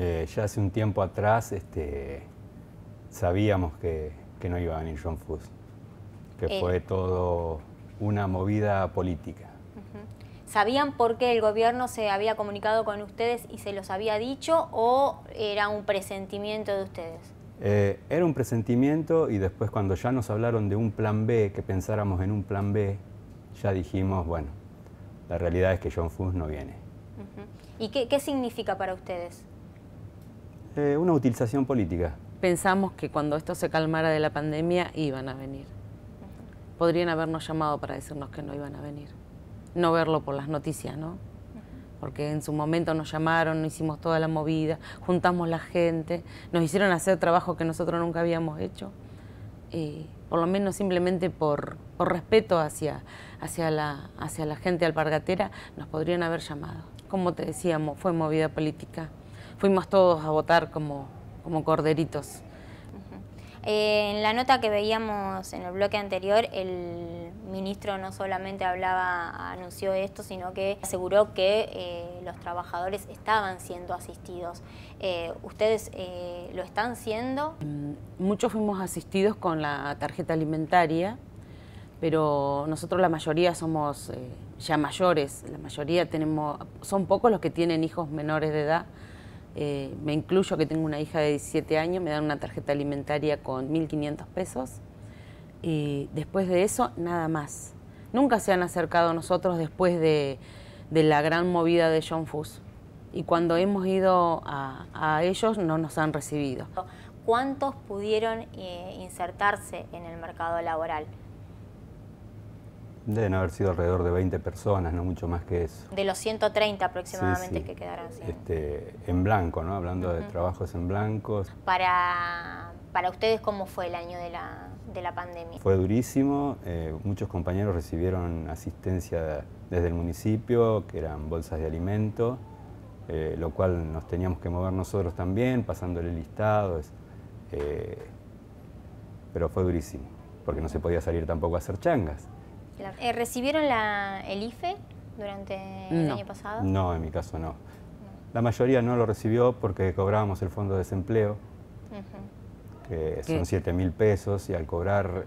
Eh, ya hace un tiempo atrás este, sabíamos que, no iba a venir John Fuss, que eh. fue todo una movida política. ¿Sabían por qué el gobierno se había comunicado con ustedes y se los había dicho o era un presentimiento de ustedes? Eh, era un presentimiento y después cuando ya nos hablaron de un plan B, que pensáramos en un plan B, ya dijimos, bueno, la realidad es que John Fuss no viene. ¿Y qué significa para ustedes? Eh, una utilización política. Pensamos que cuando esto se calmara de la pandemia iban a venir. Podrían habernos llamado para decirnos que no iban a venir. No verlo por las noticias, ¿no? Porque en su momento nos llamaron, hicimos toda la movida, juntamos la gente, nos hicieron hacer trabajo que nosotros nunca habíamos hecho. Y por lo menos simplemente por, por respeto hacia, hacia, la, hacia la gente alpargatera, nos podrían haber llamado. Como te decíamos, fue movida política fuimos todos a votar como, como corderitos. Eh, en la nota que veíamos en el bloque anterior, el ministro no solamente hablaba, anunció esto, sino que aseguró que eh, los trabajadores estaban siendo asistidos. Eh, ¿Ustedes lo están siendo? Mm, muchos fuimos asistidos con la tarjeta alimentaria, pero nosotros la mayoría somos ya mayores, la mayoría tenemos, son pocos los que tienen hijos menores de edad, eh, me incluyo que tengo una hija de 17 años, me dan una tarjeta alimentaria con 1.500 pesos y después de eso nada más. Nunca se han acercado a nosotros después de, la gran movida de John Fuss y cuando hemos ido a, ellos no nos han recibido. ¿Cuántos pudieron eh, insertarse en el mercado laboral? Deben haber sido alrededor de 20 personas, no mucho más que eso. De los 130 aproximadamente que quedaron. Este, en blanco, ¿no? Hablando de trabajos en blanco. Para, para ustedes, ¿cómo fue el año de la, pandemia? Fue durísimo. Eh, muchos compañeros recibieron asistencia desde el municipio, que eran bolsas de alimento, eh, lo cual nos teníamos que mover nosotros también, pasándole listados. Eh, pero fue durísimo, porque no se podía salir tampoco a hacer changas. Eh, ¿Recibieron la, el IFE durante el año pasado? No, en mi caso no. La mayoría no lo recibió porque cobrábamos el fondo de desempleo, que son 7 mil pesos, y al cobrar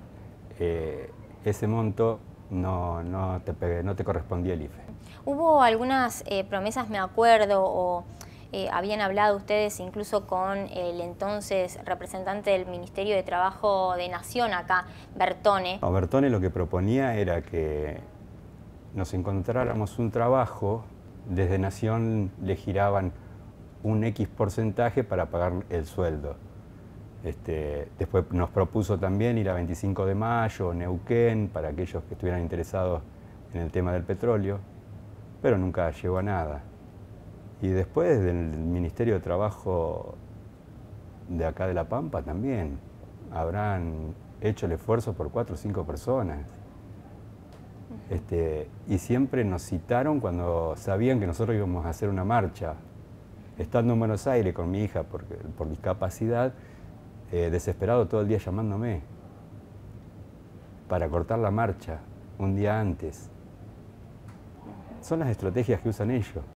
eh, ese monto no, no, te, no te correspondía el IFE. ¿Hubo algunas eh, promesas, me acuerdo, o eh, habían hablado ustedes incluso con el entonces representante del Ministerio de Trabajo de Nación acá, Bertone. Bertone lo que proponía era que nos encontráramos un trabajo, desde Nación le giraban un X porcentaje para pagar el sueldo. Este, después nos propuso también ir a 25 de mayo, Neuquén, para aquellos que estuvieran interesados en el tema del petróleo, pero nunca llegó a nada. Y después del Ministerio de Trabajo de acá de La Pampa también habrán hecho el esfuerzo por cuatro o cinco personas. Este, y siempre nos citaron cuando sabían que nosotros íbamos a hacer una marcha. Estando en Buenos Aires con mi hija por, por discapacidad, eh, desesperado todo el día llamándome para cortar la marcha un día antes. Son las estrategias que usan ellos.